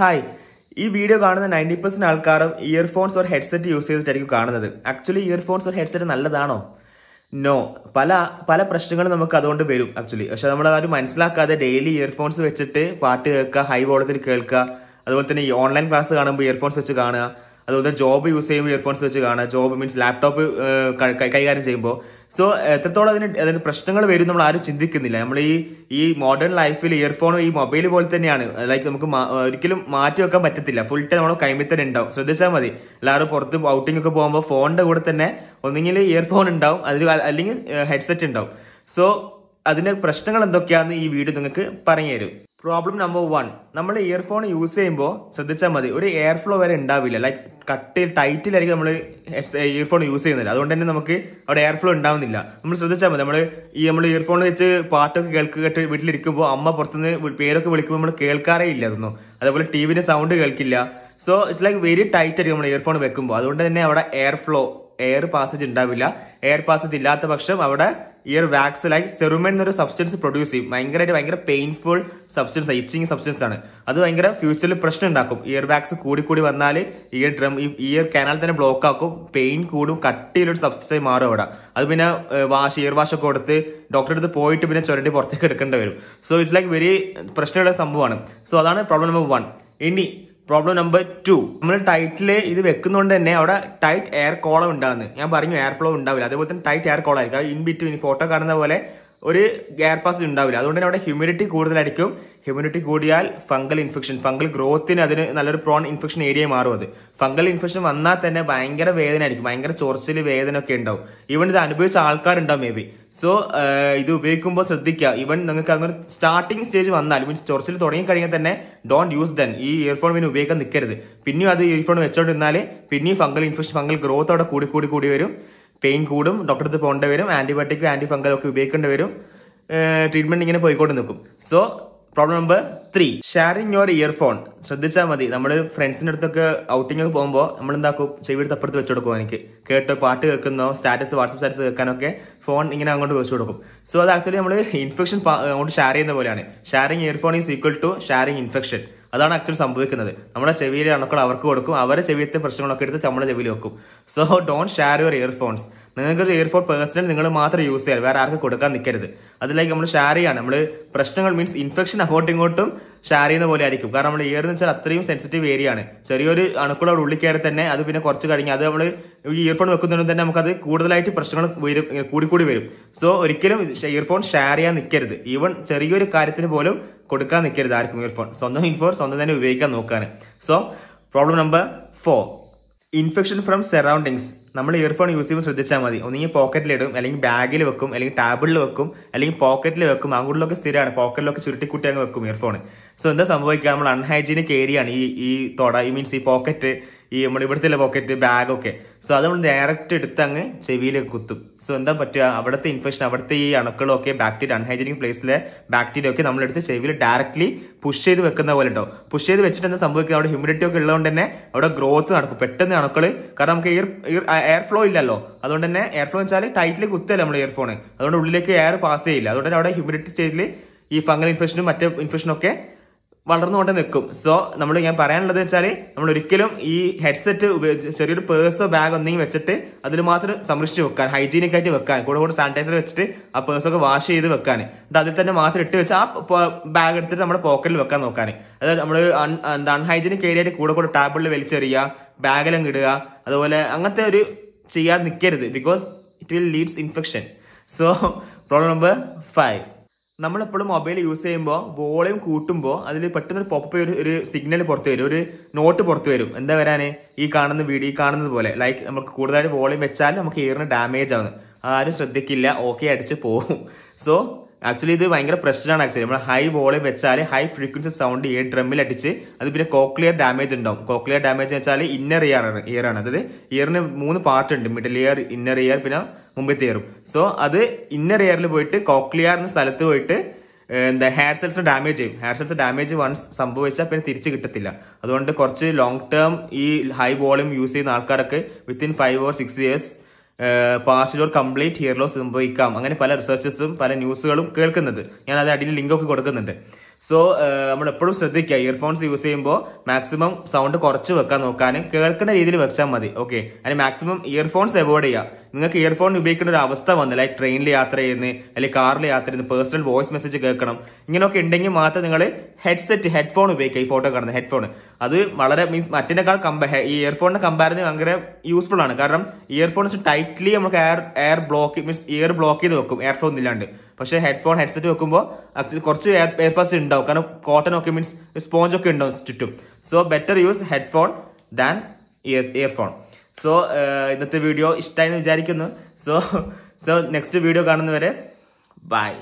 hi ഈ video കാണുന്ന ninety percent ആൾക്കാരും ഇയർഫോൺസ് ഒരു ഹെഡ്സെറ്റ് യൂസ് ചെയ്തിട്ടായിരിക്കും കാണുന്നത് ആക്ച്വലി ഇയർഫോൺസ് ഒരു ഹെഡ്സെറ്റ് നല്ലതാണോ നോ പല പല പ്രശ്നങ്ങളും നമുക്ക് അതുകൊണ്ട് വരും ആക്ച്വലി പക്ഷെ നമ്മൾ അതാരും മനസ്സിലാക്കാതെ ഡെയിലി ഇയർഫോൺസ് വെച്ചിട്ട് പാട്ട് കേൾക്കുക ഹൈ വോളത്തിൽ കേൾക്കുക അതുപോലെ തന്നെ ഈ ഓൺലൈൻ ക്ലാസ് കാണുമ്പോൾ ഇയർഫോൺസ് വെച്ച് കാണുക അതുപോലെ തന്നെ ജോബ് യൂസ് ചെയ്യുമ്പോൾ ഇയർഫോൺസ് വെച്ച് കാണുക ജോബ് മീൻസ് ലാപ്ടോപ്പ് കൈകാര്യം ചെയ്യുമ്പോൾ സോ എത്രത്തോളം അതിന് അതിന് പ്രശ്നങ്ങൾ വരും നമ്മൾ ആരും ചിന്തിക്കുന്നില്ല നമ്മൾ ഈ ഈ മോഡേൺ ലൈഫിൽ ഇയർഫോൺ ഈ മൊബൈൽ പോലെ തന്നെയാണ് ലൈക്ക് നമുക്ക് ഒരിക്കലും മാറ്റി വെക്കാൻ പറ്റത്തില്ല ഫുൾ ടൈം നമ്മൾ കൈമിൽ തന്നെ ഉണ്ടാവും ശ്രദ്ധിച്ചാൽ മതി എല്ലാവരും പുറത്ത് ഔട്ടിംഗ് ഒക്കെ പോകുമ്പോൾ ഫോണിന്റെ കൂടെ തന്നെ ഒന്നുകിൽ ഇയർഫോൺ ഉണ്ടാവും അതിൽ അല്ലെങ്കിൽ ഹെഡ്സെറ്റ് ഉണ്ടാവും സോ അതിന്റെ പ്രശ്നങ്ങൾ എന്തൊക്കെയാണെന്ന് ഈ വീഡിയോ നിങ്ങൾക്ക് പറഞ്ഞു തരും പ്രോബ്ലം നമ്പർ വൺ നമ്മൾ ഇയർഫോൺ യൂസ് ചെയ്യുമ്പോൾ ശ്രദ്ധിച്ചാൽ മതി ഒരു എയർ ഫ്ലോ വരെ ഉണ്ടാവില്ല ലൈക്ക് കട്ടിൽ ടൈറ്റിലായിരിക്കും നമ്മൾ ഇയർഫോൺ യൂസ് ചെയ്യുന്നില്ല അതുകൊണ്ട് തന്നെ നമുക്ക് അവിടെ എയർ ഫ്ലോ ഉണ്ടാവുന്നില്ല നമ്മൾ ശ്രദ്ധിച്ചാൽ മതി നമ്മൾ ഈ നമ്മൾ ഇയർഫോൺ വെച്ച് പാട്ടൊക്കെ കേൾക്കുക വീട്ടിലിരിക്കുമ്പോൾ അമ്മ പുറത്തുനിന്ന് പേരൊക്കെ വിളിക്കുമ്പോൾ നമ്മൾ കേൾക്കാറേ ഇല്ല അതൊന്നും അതേപോലെ ടി വിൻ്റെ സൗണ്ട് കേൾക്കില്ല so it's like very tight ആയിരിക്കും നമ്മൾ ഇയർഫോൺ വെക്കുമ്പോൾ അതുകൊണ്ട് തന്നെ അവിടെ എയർ ഫ്ലോ എയർ പാസേജ് ഉണ്ടാവില്ല എയർ പാസേജ് ഇല്ലാത്ത പക്ഷം അവിടെ ഈ ഒരു വാക്സ് ലൈക്ക് സെറുമൻ എന്നൊരു സബ്സ്റ്റൻസ് പ്രൊഡ്യൂസ് ചെയ്യും ഭയങ്കരമായിട്ട് ഭയങ്കര പെയിൻഫുൾ സബ്സ്റ്റൻസ് ഇച്ചിങ് സബ്സ്റ്റൻസ് ആണ് അത് ഭയങ്കര ഫ്യൂച്ചറിൽ പ്രശ്നം ഉണ്ടാക്കും ഇയർ വാക്സ് കൂടി കൂടി വന്നാൽ ഇയർ ഡ്രം ഇയർ കനാൽ തന്നെ ബ്ലോക്ക് ആക്കും പെയിൻ കൂടും കട്ടിയിലൊരു ആയി മാറും അവിടെ അത് പിന്നെ വാഷ് ഇയർ വാഷ് ഒക്കെ കൊടുത്ത് ഡോക്ടറെ അടുത്ത് പോയിട്ട് പിന്നെ ചുരണ്ടി പുറത്തേക്ക് എടുക്കേണ്ടി വരും സോ ഇറ്റ്സ് ലൈക്ക് വെരി പ്രശ്നമുള്ള സംഭവമാണ് സോ അതാണ് പ്രോബ്ലം നമ്പർ വൺ ഇനി പ്രോബ്ലം നമ്പർ ടു നമ്മൾ ടൈറ്റിൽ ഇത് വെക്കുന്നതുകൊണ്ട് തന്നെ അവിടെ ടൈറ്റ് എയർ കോളം ഉണ്ടാകുന്നത് ഞാൻ പറഞ്ഞു എയർ ഫ്ലോ ഉണ്ടാവില്ല അതേപോലെ തന്നെ ടൈറ്റ് എയർ കോളായിരിക്കും ഇൻ ബിറ്റ്വീൻ ഫോട്ടോ കാണുന്ന പോലെ ഒരു ഗെയർ പാസ് ഉണ്ടാവില്ല അതുകൊണ്ട് തന്നെ അവിടെ ഹ്യൂമിഡിറ്റി കൂടുതലായിരിക്കും ഹ്യൂമിഡിറ്റി കൂടിയാൽ ഫംഗൽ ഇൻഫെക്ഷൻ ഫംഗൽ ഗ്രോത്തിന് അതിന് നല്ലൊരു പ്രോൺ ഇൻഫെക്ഷൻ ഏരിയ മാറും അത് ഫംഗൽ ഇൻഫെക്ഷൻ വന്നാൽ തന്നെ ഭയങ്കര വേദന ആയിരിക്കും ഭയങ്കര ചൊറിച്ചിൽ വേദന ഒക്കെ ഉണ്ടാവും ഈവൻ ഇത് അനുഭവിച്ച ആൾക്കാരുണ്ടാവും മേ ബി സോ ഇത് ഉപയോഗിക്കുമ്പോൾ ശ്രദ്ധിക്കുക ഈവൻ നിങ്ങൾക്ക് അങ്ങനെ സ്റ്റാർട്ടിംഗ് സ്റ്റേജ് വന്നാൽ മീൻസ് ചൊറിച്ചിൽ തുടങ്ങി കഴിഞ്ഞാൽ തന്നെ ഡോണ്ട് യൂസ് ദൻ ഈ ഇയർഫോൺ പിന്നെ ഉപയോഗിക്കാൻ നിൽക്കരുത് പിന്നെയും അത് ഇയർഫോൺ വെച്ചോണ്ടിരുന്നാൽ പിന്നെയും ഫംഗൽ ഇൻഫെക്ഷൻ ഫംഗൽ ഗ്രോത്ത് അവിടെ കൂടി കൂടി കൂടി വരും പെയിൻ കൂടും ഡോക്ടർ അടുത്ത് പോകേണ്ടി വരും ആൻറ്റിബയോട്ടിക്കും ആൻറ്റി ഫംഗൽ ഒക്കെ ഉപയോഗിക്കേണ്ടി വരും ട്രീറ്റ്മെൻറ്റ് ഇങ്ങനെ പോയിക്കൊണ്ട് നിൽക്കും so problem number three sharing your earphone ശ്രദ്ധിച്ചാൽ മതി നമ്മൾ ഫ്രണ്ട്സിൻ്റെ അടുത്തൊക്കെ ഔട്ടിംഗ് ഒക്കെ പോകുമ്പോൾ നമ്മൾ എന്താക്കും ചെവിയുടെ അപ്പുറത്ത് വെച്ച് കൊടുക്കും എനിക്ക് കേട്ടോ പാട്ട് കേൾക്കുന്നോ സ്റ്റാറ്റസ് വാട്സപ്പ് സ്റ്റാറ്റസ് കേൾക്കാനൊക്കെ ഫോൺ ഇങ്ങനെ അങ്ങോട്ട് വെച്ച് കൊടുക്കും സോ അത് ആക്ച്വലി നമ്മൾ ഇൻഫെക്ഷൻ അങ്ങോട്ട് ഷെയർ ചെയ്യുന്ന പോലെയാണ് sharing earphone is equal to sharing infection അതാണ് ആക്ച്വലി സംഭവിക്കുന്നത് നമ്മുടെ ചെവിയിലെ അണുക്കൾ അവർക്ക് കൊടുക്കും അവരെ ചെവിയത്തെ പ്രശ്നങ്ങളൊക്കെ എടുത്ത് നമ്മുടെ ചെവിയിൽ വെക്കും so don't share your earphones നിങ്ങൾക്ക് ഇയർഫോൺ പേഴ്സണൽ നിങ്ങൾ മാത്രം യൂസ് ചെയ്യാൻ വേറെ ആർക്കും കൊടുക്കാൻ നിൽക്കരുത് അതിലേക്ക് നമ്മൾ ഷെയർ ചെയ്യാണ് നമ്മൾ പ്രശ്നങ്ങൾ മീൻസ് ഇൻഫെക്ഷൻ അങ്ങോട്ടും ഇങ്ങോട്ടും ഷെയർ ചെയ്യുന്ന പോലെ ആയിരിക്കും കാരണം നമ്മൾ ഇയർ എന്ന് വെച്ചാൽ അത്രയും സെൻസിറ്റീവ് ഏരിയ ആണ് ചെറിയൊരു അണുക്കൾ അവിടെ ഉള്ളിൽ കയറി തന്നെ അത് പിന്നെ കുറച്ച് കഴിഞ്ഞ് അത് നമ്മൾ ഈ ഇയർഫോൺ വെക്കുന്നതിന് തന്നെ നമുക്കത് കൂടുതലായിട്ട് പ്രശ്നങ്ങൾ വരും കൂടിക്കൂടി വരും സോ ഒരിക്കലും ഇയർഫോൺ ഷെയർ ചെയ്യാൻ നിൽക്കരുത് ഈവൻ ചെറിയൊരു കാര്യത്തിന് പോലും കൊടുക്കാൻ നിൽക്കരുത് ആർക്കും ഇയർഫോൺ സ്വന്തം ഇൻഫോൺ സ്വന്തം തന്നെ ഉപയോഗിക്കാൻ നോക്കാൻ so problem number four infection from surroundings നമ്മൾ ഇയർഫോൺ യൂസ് ചെയ്യുമ്പോൾ ശ്രദ്ധിച്ചാൽ മതി ഒന്നെങ്കിൽ പോക്കറ്റിലിടും അല്ലെങ്കിൽ ബാഗിൽ വെക്കും അല്ലെങ്കിൽ ടാബിളിൽ വെക്കും അല്ലെങ്കിൽ പോക്കറ്റിൽ വെക്കും അങ്ങോട്ടിലൊക്കെ സ്ഥിരമാണ് പോക്കറ്റിലൊക്കെ ചുരുട്ടിക്കുട്ടി അങ്ങ് വെക്കും ഇയർഫോൺ സോ എന്താ സംഭവിക്കുക നമ്മൾ അൺഹൈജീനിക് ഏരിയ ഈ ഈ തൊട ഈ മീൻസ് ഈ പോക്കറ്റ് ഈ നമ്മൾ ഇവിടുത്തെ പോക്കറ്റ് ബാഗൊക്കെ സോ അത് നമ്മൾ ഡയറക്റ്റ് എടുത്ത് അങ്ങ് ചെവിയിലേക്ക് കുത്തും സോ എന്താ പറ്റുക അവിടുത്തെ ഇൻഫെക്ഷൻ അവിടുത്തെ ഈ അണുക്കളൊക്കെ ബാക്ടീരിയ അൺഹൈജീനിക് പ്ലേസിലെ ബാക്ടീരിയ ഒക്കെ നമ്മളെടുത്ത് ചെവിയിൽ ഡയറക്റ്റ്ലി പുഷ് ചെയ്ത് വെക്കുന്ന പോലെ ഉണ്ടോ പുഷ് ചെയ്ത് വെച്ചിട്ട് എന്താ സംഭവിക്കുക അവിടെ ഹ്യൂമിഡിറ്റി ഒക്കെ ഉള്ളതുകൊണ്ട് തന്നെ അവിടെ ഗ്രോത്ത് നടക്കും പെട്ടെന്ന് അണുക്കൾ കാരണം നമുക്ക് എയർ എയർ ഫ്ലോ ഇല്ലല്ലോ അതുകൊണ്ട് തന്നെ എയർ ഫ്ലോ എന്ന് വെച്ചാൽ ടൈറ്റിൽ കുത്തല്ല നമ്മൾ ഇയർഫോൺ അതുകൊണ്ട് ഉള്ളിലേക്ക് എയർ പാസ് ചെയ്യില്ല അതുകൊണ്ട് തന്നെ അവിടെ ഹ്യൂമിഡിറ്റി സ്റ്റേജിൽ ഈ ഫംഗൽ ഇൻഫെക്ഷനും മറ്റേ ഇൻഫെക്ഷനും ഒക്കെ വളർന്നുകൊണ്ട് നിൽക്കും സോ നമ്മൾ ഞാൻ പറയാനുള്ളത് വെച്ചാൽ നമ്മൾ ഒരിക്കലും ഈ ഹെഡ്സെറ്റ് ഉപയോഗിച്ച് ചെറിയൊരു പേഴ്സോ ബാഗ് ഒന്നെങ്കിൽ വെച്ചിട്ട് അതിൽ മാത്രം സംരക്ഷിച്ച് വെക്കാൻ ഹൈജീനിക് ആയിട്ട് വെക്കാൻ കൂടെ കൂടെ സാനിറ്റൈസർ വെച്ചിട്ട് ആ പേഴ്സൊക്കെ വാഷ് ചെയ്ത് വെക്കാൻ എന്നിട്ട് അതിൽ തന്നെ മാത്രം ഇട്ട് വെച്ച് ആ ബാഗ് എടുത്തിട്ട് നമ്മുടെ പോക്കറ്റിൽ വെക്കാൻ നോക്കാൻ അതായത് നമ്മൾ എന്താ അൺഹൈജീനിക് ഏരിയ ആയിട്ട് കൂടെ കൂടെ ടാബിളിൽ വലിച്ചെറിയുക ബാഗിലും ഇടുക അതുപോലെ അങ്ങനത്തെ ഒരു ചെയ്യാതെ നിൽക്കരുത് because it will leads infection so problem number five നമ്മളെപ്പോഴും മൊബൈൽ യൂസ് ചെയ്യുമ്പോൾ വോളിയം കൂട്ടുമ്പോൾ അതിൽ പെട്ടെന്ന് പോപ്പ് ഒരു ഒരു സിഗ്നൽ പുറത്ത് വരും ഒരു നോട്ട് പുറത്ത് വരും എന്താ വരാന് ഈ കാണുന്ന വീഡിയോ ഈ കാണുന്നത് പോലെ ലൈക്ക് നമുക്ക് കൂടുതലായിട്ട് വോളിയം വെച്ചാൽ നമുക്ക് ഇയറിന് ഡാമേജ് ആവുന്നത് ആരും ശ്രദ്ധിക്കില്ല ഓക്കെ അടിച്ച് പോകും സോ ആക്ച്വലി ഇത് ഭയങ്കര പ്രശ്നമാണ് ആക്ച്വലി നമ്മൾ ഹൈ വോളിയം വെച്ചാൽ ഹൈ ഫ്രീക്വൻസി സൗണ്ട് ഈ ഡ്രമ്മിൽ അടിച്ച് അത് പിന്നെ കോക്ലിയർ ഡാമേജ് ഉണ്ടാവും കോക്ലിയർ ഡാമേജ് വെച്ചാൽ ഇന്നർ ഇയർ ആണ് ഇയർ ആണ് അതായത് ഇയറിന് മൂന്ന് പാർട്ട് ഉണ്ട് മിഡിൽ ഇയർ ഇന്നർ ഇയർ പിന്നെ മുമ്പത്തെ ഇയറും സോ അത് ഇന്നർ ഇയറിൽ പോയിട്ട് കോക്ലിയർ എന്ന സ്ഥലത്ത് പോയിട്ട് എന്താ ഹെയർ സെൽസ് ഡാമേജ് ചെയ്യും ഹെയർ സെൽസ് ഡാമേജ് വൺസ് സംഭവിച്ചാൽ പിന്നെ തിരിച്ച് കിട്ടത്തില്ല അതുകൊണ്ട് കുറച്ച് ലോങ് ടേം ഈ ഹൈ വോളിയം യൂസ് ചെയ്യുന്ന ആൾക്കാരൊക്കെ within five or six years partial or complete hear loss സംഭവിക്കാം അങ്ങനെ പല റിസർച്ചസും പല ന്യൂസുകളും കേൾക്കുന്നത് ഞാൻ അത് അടിയിൽ ലിങ്കൊക്കെ കൊടുക്കുന്നുണ്ട് സോ നമ്മൾ എപ്പോഴും ശ്രദ്ധിക്കുക ഇയർഫോൺസ് യൂസ് ചെയ്യുമ്പോൾ മാക്സിമം സൗണ്ട് കുറച്ച് വെക്കാൻ നോക്കാനും കേൾക്കുന്ന രീതിയിൽ വെച്ചാൽ മതി ഓക്കെ അതിന് മാക്സിമം ഇയർഫോൺസ് അവോയ്ഡ് ചെയ്യുക നിങ്ങൾക്ക് ഇയർഫോൺ ഉപയോഗിക്കേണ്ട ഒരു അവസ്ഥ വന്നു ലൈക്ക് ട്രെയിനിൽ യാത്ര ചെയ്യുന്ന അല്ലെങ്കിൽ കാറിൽ യാത്ര ചെയ്യുന്ന പേഴ്സണൽ വോയിസ് മെസ്സേജ് കേൾക്കണം ഇങ്ങനെയൊക്കെ ഉണ്ടെങ്കിൽ മാത്രം നിങ്ങൾ ഹെഡ്സെറ്റ് ഹെഡ്ഫോൺ ഉപയോഗിക്കുക ഈ ഫോട്ടോ കാണുന്ന ഹെഡ്ഫോൺ അത് വളരെ മീൻസ് മറ്റേക്കാൾ കമ്പ ഈ ഇയർഫോണിന്റെ കമ്പാരിന് ഭയങ്കര യൂസ്ഫുൾ ആണ് കാരണം ഇയർഫോൺസ് ടൈറ്റ്ലി നമുക്ക് air air block means ear block ചെയ്ത് വെക്കും എയർഫോൺ ഇല്ലാണ്ട് പക്ഷേ ഹെഡ്ഫോൺ ഹെഡ്സെറ്റ് വെക്കുമ്പോൾ കുറച്ച് എയർ പാസ് ഉണ്ട് ഉണ്ടാവും കാരണം കോട്ടൺ ഒക്കെ മീൻസ് സ്പോഞ്ച് ഒക്കെ ഉണ്ടാവും ചുറ്റും so better use headphone than earphone so ഇന്നത്തെ വീഡിയോ ഇഷ്ടമായി എന്ന് വിചാരിക്കുന്നു സോ സോ നെക്സ്റ്റ് വീഡിയോ കാണുന്നവരെ ബൈ